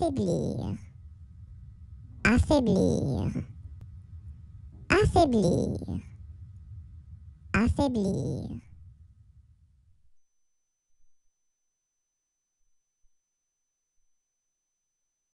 affaiblir, affaiblir, affaiblir, affaiblir.